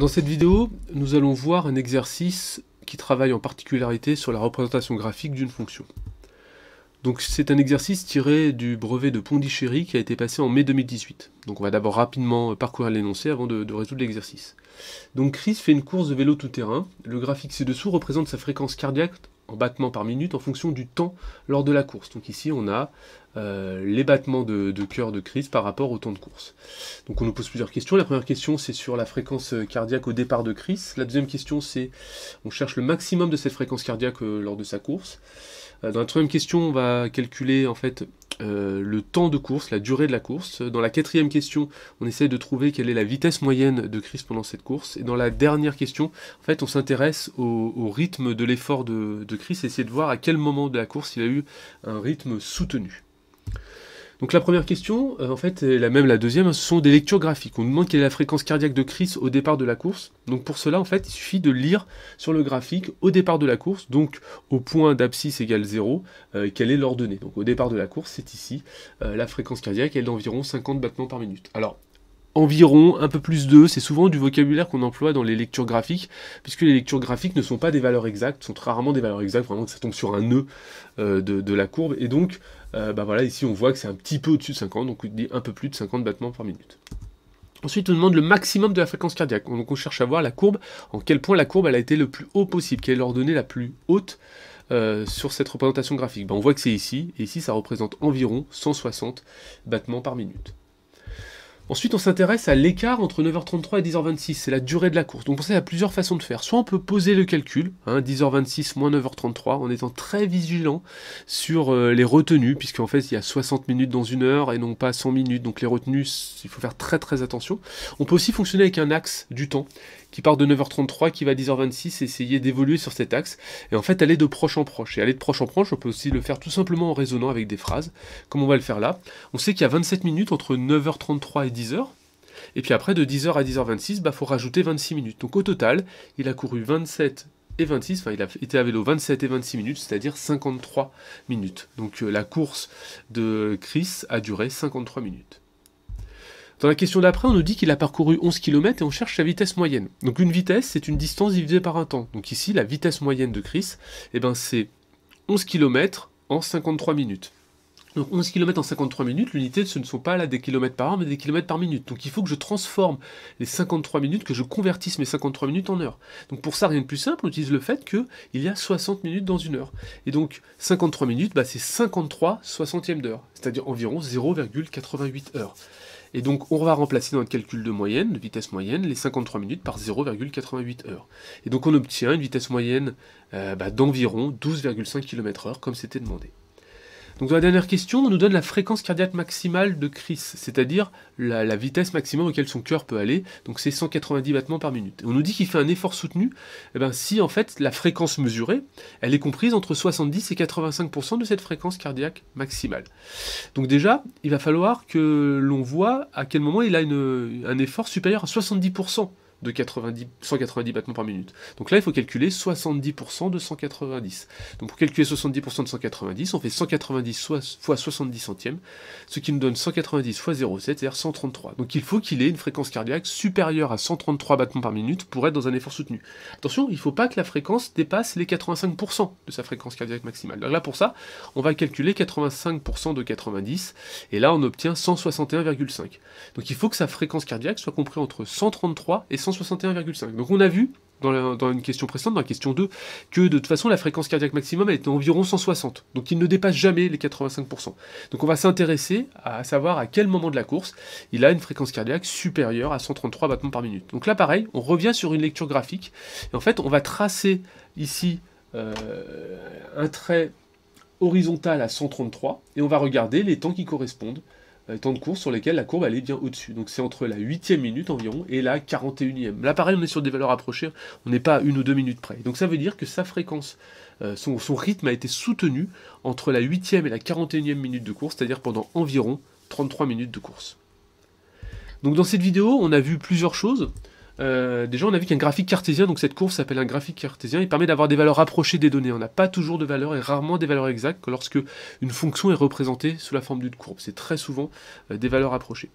Dans cette vidéo, nous allons voir un exercice qui travaille en particularité sur la représentation graphique d'une fonction. Donc c'est un exercice tiré du brevet de Pondichéry qui a été passé en mai 2018. Donc on va d'abord rapidement parcourir l'énoncé avant de, de résoudre l'exercice. Donc Chris fait une course de vélo tout terrain. Le graphique ci-dessous représente sa fréquence cardiaque en battements par minute en fonction du temps lors de la course. Donc ici, on a euh, les battements de, cœur de Chris par rapport au temps de course. Donc on nous pose plusieurs questions. La première question, c'est sur la fréquence euh, cardiaque au départ de Chris. La deuxième question, c'est on cherche le maximum de cette fréquence cardiaque euh, lors de sa course. dans la troisième question, on va calculer en fait euh, le temps de course, la durée de la course. Dans la quatrième question, on essaie de trouver quelle est la vitesse moyenne de Chris pendant cette course. Et dans la dernière question, en fait, on s'intéresse au, rythme de l'effort de, de Chris, essayer de voir à quel moment de la course il a eu un rythme soutenu. Donc la première question, euh, en fait, et la même la deuxième, hein, ce sont des lectures graphiques. On demande quelle est la fréquence cardiaque de Chris au départ de la course. Donc pour cela, en fait, il suffit de lire sur le graphique au départ de la course, donc au point d'abscisse égale 0, euh, quelle est l'ordonnée. Donc au départ de la course, c'est ici, euh, la fréquence cardiaque, elle est d'environ 50 battements par minute. Alors, environ, un peu plus de, c'est souvent du vocabulaire qu'on emploie dans les lectures graphiques, puisque les lectures graphiques ne sont pas des valeurs exactes, sont rarement des valeurs exactes, vraiment que ça tombe sur un nœud de, de, la courbe, et donc euh, bah ici on voit que c'est un petit peu au-dessus de 50, donc on un peu plus de 50 battements par minute. Ensuite, on demande le maximum de la fréquence cardiaque. Donc on cherche à voir la courbe, en quel point la courbe elle a été le plus haut possible, quelle est l'ordonnée la plus haute euh, sur cette représentation graphique. Bah, on voit que c'est ici, et ici ça représente environ 160 battements par minute. Ensuite, on s'intéresse à l'écart entre 9h33 et 10h26, c'est la durée de la course. Donc pour ça, il y a plusieurs façons de faire. Soit on peut poser le calcul, 10h26 hein, moins 9h33, en étant très vigilant sur euh, les retenues, puisqu'en fait, il y a 60 minutes dans une heure et non pas 100 minutes. Donc les retenues, il faut faire très très attention. On peut aussi fonctionner avec un axe du temps qui part de 9h33, qui va à 10h26, essayer d'évoluer sur cet axe, et en fait aller de proche en proche. Et aller de proche en proche, on peut aussi le faire tout simplement en raisonnant avec des phrases, comme on va le faire là. On sait qu'il y a 27 minutes entre 9h33 et 10h26, 10 Et puis après, de 10h à 10h26, il bah, faut rajouter 26 minutes. Donc au total, il a couru 27 et 26, enfin il a été à vélo 27 et 26 minutes, c'est-à-dire 53 minutes. Donc euh, la course de Chris a duré 53 minutes. Dans la question d'après, on nous dit qu'il a parcouru 11 km et on cherche sa vitesse moyenne. Donc une vitesse, c'est une distance divisée par un temps. Donc ici, la vitesse moyenne de Chris, eh ben, c'est 11 km en 53 minutes. Donc 11 km en 53 minutes, l'unité ce ne sont pas là des kilomètres par heure mais des kilomètres par minute. Donc il faut que je transforme les 53 minutes, que je convertisse mes 53 minutes en heure. Donc pour ça rien de plus simple, on utilise le fait qu'il y a 60 minutes dans une heure. Et donc 53 minutes, bah, c'est 53 soixantièmes d'heure, c'est-à-dire environ 0,88 heures. Et donc on va remplacer dans notre calcul de moyenne, de vitesse moyenne, les 53 minutes par 0,88 heures. Et donc on obtient une vitesse moyenne euh, bah, d'environ 12,5 km/h comme c'était demandé. Donc dans la dernière question, on nous donne la fréquence cardiaque maximale de Chris, c'est-à-dire la, vitesse maximum auquel son cœur peut aller. Donc c'est 190 battements par minute. On nous dit qu'il fait un effort soutenu. Eh ben si en fait la fréquence mesurée, elle est comprise entre 70 et 85 de cette fréquence cardiaque maximale. Donc déjà, il va falloir que l'on voit à quel moment il a un effort supérieur à 70 de 90, 190 battements par minute. Donc là, il faut calculer 70% de 190. Donc pour calculer 70% de 190, on fait 190 fois 70 centièmes, ce qui nous donne 190 fois 0,7, c'est-à-dire 133. Donc il faut qu'il ait une fréquence cardiaque supérieure à 133 battements par minute pour être dans un effort soutenu. Attention, il ne faut pas que la fréquence dépasse les 85% de sa fréquence cardiaque maximale. Donc là, pour ça, on va calculer 85% de 90, et là, on obtient 161,5. Donc il faut que sa fréquence cardiaque soit comprise entre 133 et donc on a vu dans, une question précédente, dans la question 2, que de toute façon la fréquence cardiaque maximum elle était environ 160. Donc il ne dépasse jamais les 85%. Donc on va s'intéresser à savoir à quel moment de la course il a une fréquence cardiaque supérieure à 133 battements par minute. Donc là pareil, on revient sur une lecture graphique. Et en fait on va tracer ici euh, un trait horizontal à 133 et on va regarder les temps qui correspondent euh, temps de course sur lesquels la courbe elle est bien au-dessus. Donc c'est entre la 8e minute environ et la 41e. Là pareil on est sur des valeurs approchées, on n'est pas à une ou deux minutes près. Donc ça veut dire que sa fréquence, euh, son, son, rythme a été soutenu entre la 8e et la 41e minute de course, c'est-à-dire pendant environ 33 minutes de course. Donc dans cette vidéo on a vu plusieurs choses. Euh, déjà, on a vu qu'un graphique cartésien, donc cette courbe s'appelle un graphique cartésien. Il permet d'avoir des valeurs approchées des données. On n'a pas toujours de valeurs et rarement des valeurs exactes lorsque une fonction est représentée sous la forme d'une courbe. C'est très souvent euh, des valeurs approchées.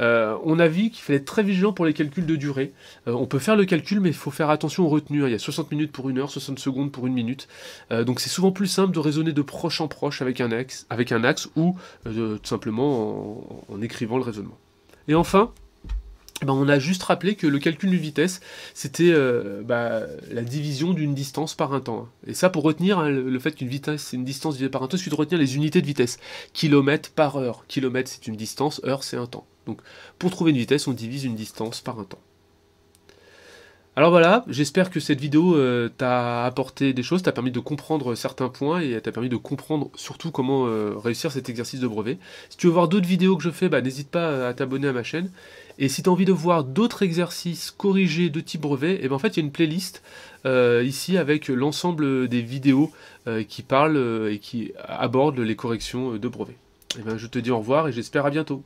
Euh, on a vu qu'il fallait être très vigilant pour les calculs de durée. on peut faire le calcul, mais il faut faire attention aux retenues. Hein. Il y a 60 minutes pour une heure, 60 secondes pour une minute. donc c'est souvent plus simple de raisonner de proche en proche avec un axe, avec un axe ou tout simplement en écrivant le raisonnement. Et enfin, eh ben, on a juste rappelé que le calcul de vitesse, c'était euh, bah, la division d'une distance par un temps. Et ça, pour retenir hein, le, fait qu'une vitesse, c'est une distance divisée par un temps, il suffit de retenir les unités de vitesse. Kilomètre par heure. Kilomètre, c'est une distance, heure, c'est un temps. Donc, pour trouver une vitesse, on divise une distance par un temps. Alors voilà, j'espère que cette vidéo euh, t'a apporté des choses, t'a permis de comprendre certains points et t'a permis de comprendre surtout comment euh, réussir cet exercice de brevet. Si tu veux voir d'autres vidéos que je fais, bah, n'hésite pas euh, à t'abonner à ma chaîne. Et si tu as envie de voir d'autres exercices corrigés de type brevet, et eh ben, en fait il y a une playlist ici avec l'ensemble des vidéos qui parlent et qui abordent les corrections de brevet. Et eh ben, je te dis au revoir et j'espère à bientôt.